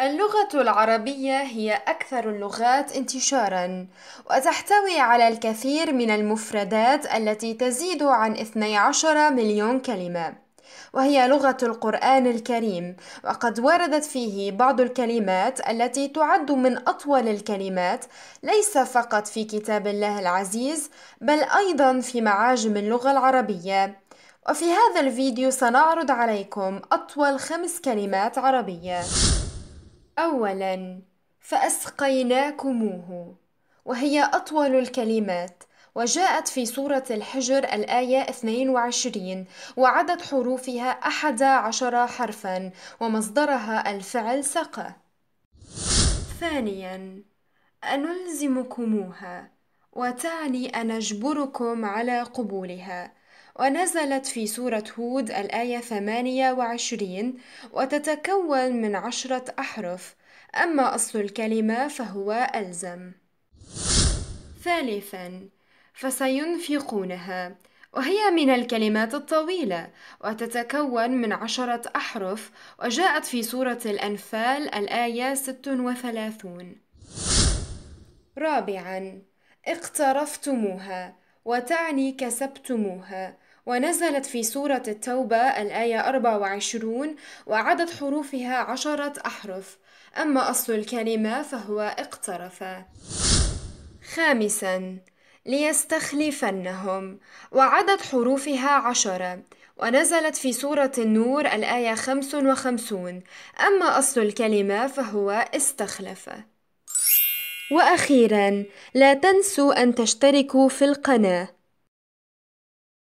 اللغة العربية هي أكثر اللغات انتشارًا، وتحتوي على الكثير من المفردات التي تزيد عن 12 مليون كلمة، وهي لغة القرآن الكريم، وقد وردت فيه بعض الكلمات التي تعد من أطول الكلمات، ليس فقط في كتاب الله العزيز، بل أيضًا في معاجم اللغة العربية. وفي هذا الفيديو سنعرض عليكم أطول خمس كلمات عربية. أولا فأسقيناكموه وهي أطول الكلمات وجاءت في سورة الحجر الآية 22 وعدد حروفها أحد عشر حرفا ومصدرها الفعل سقى ثانيا أنلزمكموها وتعني أنجبركم على قبولها ونزلت في سورة هود الآية 28 وتتكون من عشرة أحرف أما أصل الكلمة فهو ألزم ثالثا فسينفقونها وهي من الكلمات الطويلة وتتكون من عشرة أحرف وجاءت في سورة الأنفال الآية 36 رابعا اقترفتموها وتعني كسبتموها ونزلت في سورة التوبة الآية 24 وعدد حروفها عشرة أحرف أما أصل الكلمة فهو اقترف خامسا ليستخلفنهم وعدد حروفها عشرة ونزلت في سورة النور الآية 55 أما أصل الكلمة فهو استخلف وأخيرا لا تنسوا أن تشتركوا في القناة